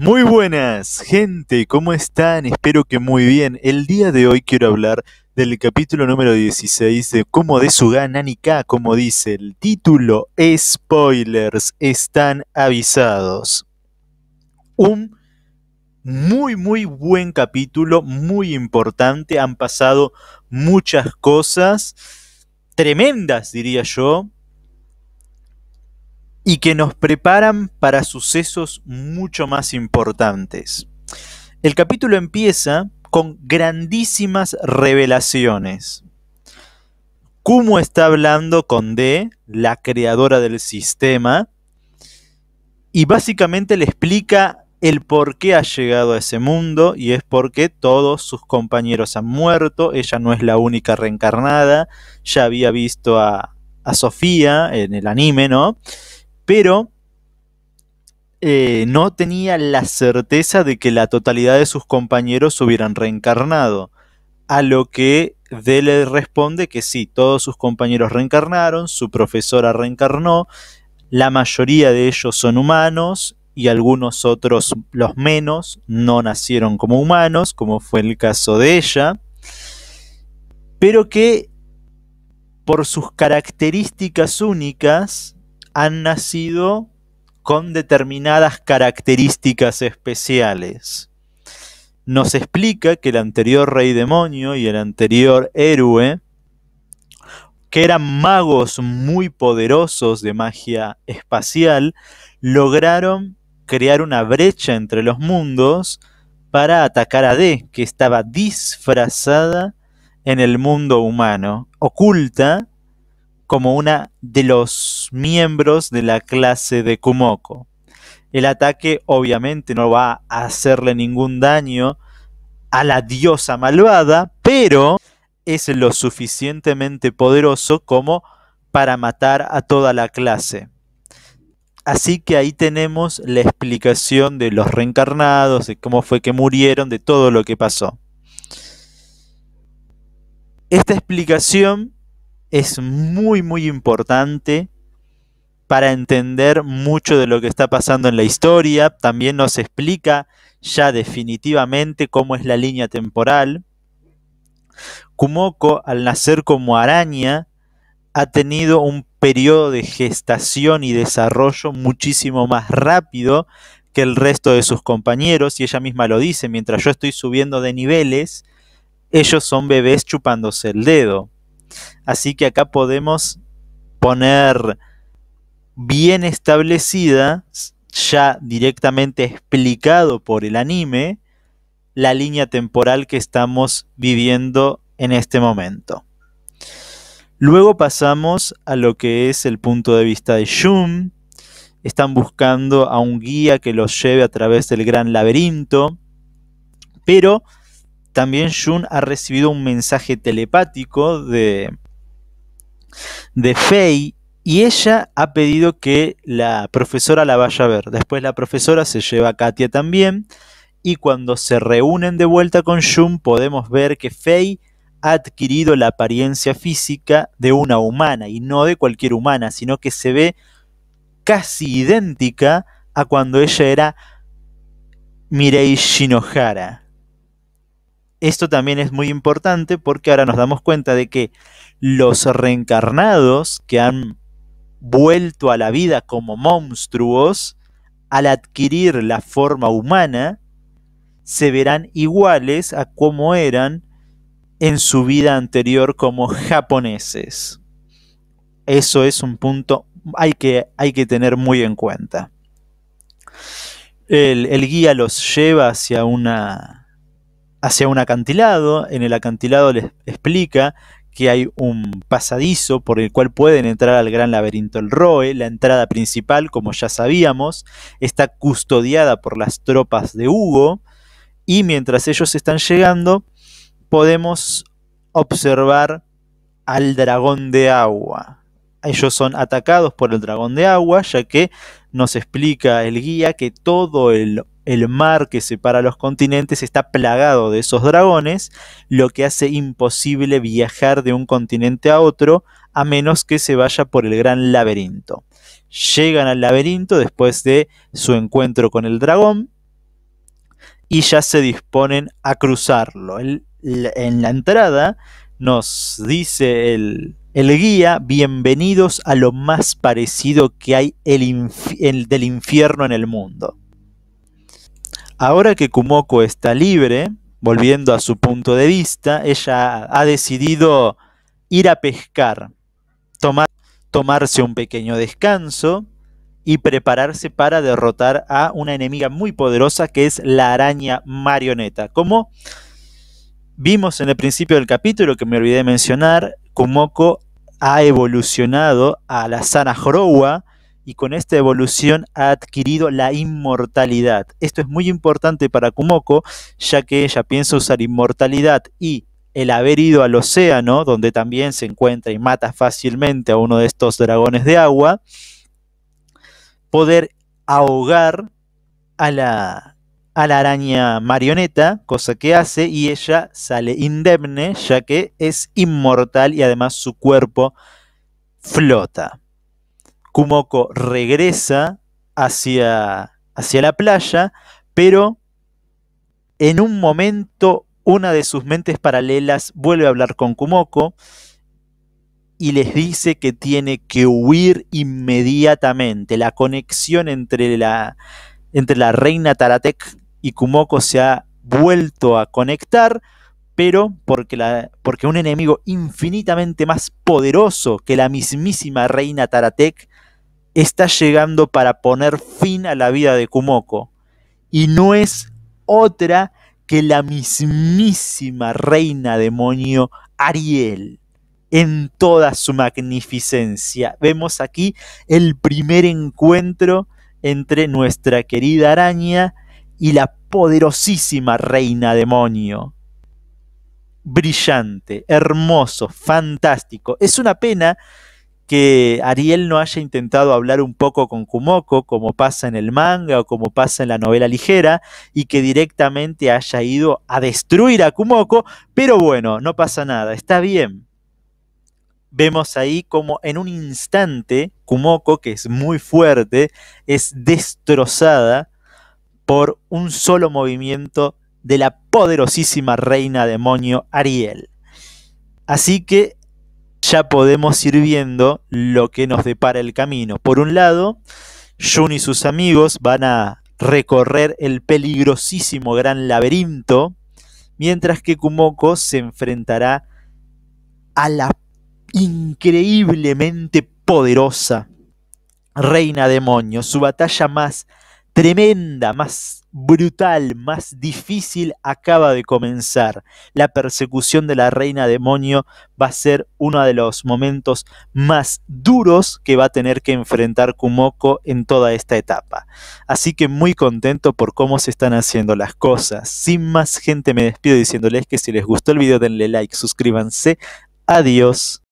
Muy buenas, gente, ¿cómo están? Espero que muy bien. El día de hoy quiero hablar del capítulo número 16 de Cómo de su K, como dice el título, spoilers, están avisados. Un muy, muy buen capítulo, muy importante, han pasado muchas cosas tremendas, diría yo, y que nos preparan para sucesos mucho más importantes. El capítulo empieza con grandísimas revelaciones. Cómo está hablando con D, la creadora del sistema, y básicamente le explica el por qué ha llegado a ese mundo y es porque todos sus compañeros han muerto, ella no es la única reencarnada, ya había visto a, a Sofía en el anime, ¿no? pero eh, no tenía la certeza de que la totalidad de sus compañeros hubieran reencarnado, a lo que Dele responde que sí, todos sus compañeros reencarnaron, su profesora reencarnó, la mayoría de ellos son humanos y algunos otros, los menos, no nacieron como humanos, como fue el caso de ella, pero que por sus características únicas han nacido con determinadas características especiales. Nos explica que el anterior rey demonio y el anterior héroe, que eran magos muy poderosos de magia espacial, lograron crear una brecha entre los mundos para atacar a D, que estaba disfrazada en el mundo humano, oculta como una de los miembros de la clase de Kumoko. El ataque obviamente no va a hacerle ningún daño a la diosa malvada, pero es lo suficientemente poderoso como para matar a toda la clase. Así que ahí tenemos la explicación de los reencarnados, de cómo fue que murieron, de todo lo que pasó. Esta explicación es muy, muy importante para entender mucho de lo que está pasando en la historia. También nos explica ya definitivamente cómo es la línea temporal. Kumoko, al nacer como araña, ha tenido un periodo de gestación y desarrollo muchísimo más rápido que el resto de sus compañeros, y ella misma lo dice, mientras yo estoy subiendo de niveles, ellos son bebés chupándose el dedo. Así que acá podemos poner bien establecida, ya directamente explicado por el anime, la línea temporal que estamos viviendo en este momento. Luego pasamos a lo que es el punto de vista de Shun. Están buscando a un guía que los lleve a través del gran laberinto, pero también Jun ha recibido un mensaje telepático de, de Fei y ella ha pedido que la profesora la vaya a ver. Después la profesora se lleva a Katia también y cuando se reúnen de vuelta con Jun podemos ver que Fei ha adquirido la apariencia física de una humana y no de cualquier humana, sino que se ve casi idéntica a cuando ella era Mirei Shinohara esto también es muy importante porque ahora nos damos cuenta de que los reencarnados que han vuelto a la vida como monstruos, al adquirir la forma humana, se verán iguales a como eran en su vida anterior como japoneses. Eso es un punto hay que, hay que tener muy en cuenta. el guía los lleva hacia una hacia un acantilado. En el acantilado les explica que hay un pasadizo por el cual pueden entrar al gran laberinto el Roe. La entrada principal, como ya sabíamos, está custodiada por las tropas de Hugo. Y mientras ellos están llegando, podemos observar al dragón de agua. Ellos son atacados por el dragón de agua, ya que nos explica el guía que todo el el mar que separa los continentes está plagado de esos dragones, lo que hace imposible viajar de un continente a otro a menos que se vaya por el gran laberinto. Llegan al laberinto después de su encuentro con el dragón y ya se disponen a cruzarlo. en la entrada nos dice el, guía, bienvenidos a lo más parecido que hay del infierno en el mundo. Ahora que Kumoko está libre, volviendo a su punto de vista, ella ha decidido ir a pescar, tomar, tomarse un pequeño descanso y prepararse para derrotar a una enemiga muy poderosa que es la araña marioneta. Como vimos en el principio del capítulo que me olvidé mencionar, Kumoko ha evolucionado a la Sana Jorowa, y con esta evolución ha adquirido la inmortalidad. Esto es muy importante para Kumoko, ya que ella piensa usar inmortalidad y el haber ido al océano, donde también se encuentra y mata fácilmente a uno de estos dragones de agua, poder ahogar a la, araña marioneta, cosa que hace, y ella sale indemne, ya que es inmortal y además su cuerpo flota. Kumoko regresa hacia, hacia la playa, pero en un momento una de sus mentes paralelas vuelve a hablar con Kumoko y les dice que tiene que huir inmediatamente. La conexión entre la, entre la reina Taratek y Kumoko se ha vuelto a conectar, pero porque, la, porque un enemigo infinitamente más poderoso que la mismísima reina Taratek está llegando para poner fin a la vida de Kumoko. Y no es otra que la mismísima reina demonio Ariel en toda su magnificencia. Vemos aquí el primer encuentro entre nuestra querida araña y la poderosísima reina demonio. Brillante, hermoso, fantástico. Es una pena que Ariel no haya intentado hablar un poco con Kumoko, como pasa en el manga o como pasa en la novela ligera, y que directamente haya ido a destruir a Kumoko, pero bueno, no pasa nada, está bien. Vemos ahí como en un instante Kumoko, que es muy fuerte, es destrozada por un solo movimiento de la poderosísima reina demonio Ariel. Así que ya podemos ir viendo lo que nos depara el camino. Por un lado, Jun y sus amigos van a recorrer el peligrosísimo gran laberinto, mientras que Kumoko se enfrentará a la increíblemente poderosa Reina Demonio. Su batalla más tremenda, más brutal, más difícil acaba de comenzar. La persecución de la reina demonio va a ser uno de los momentos más duros que va a tener que enfrentar Kumoko en toda esta etapa. Así que muy contento por cómo se están haciendo las cosas. Sin más gente me despido diciéndoles que si les gustó el video denle like, suscríbanse. Adiós.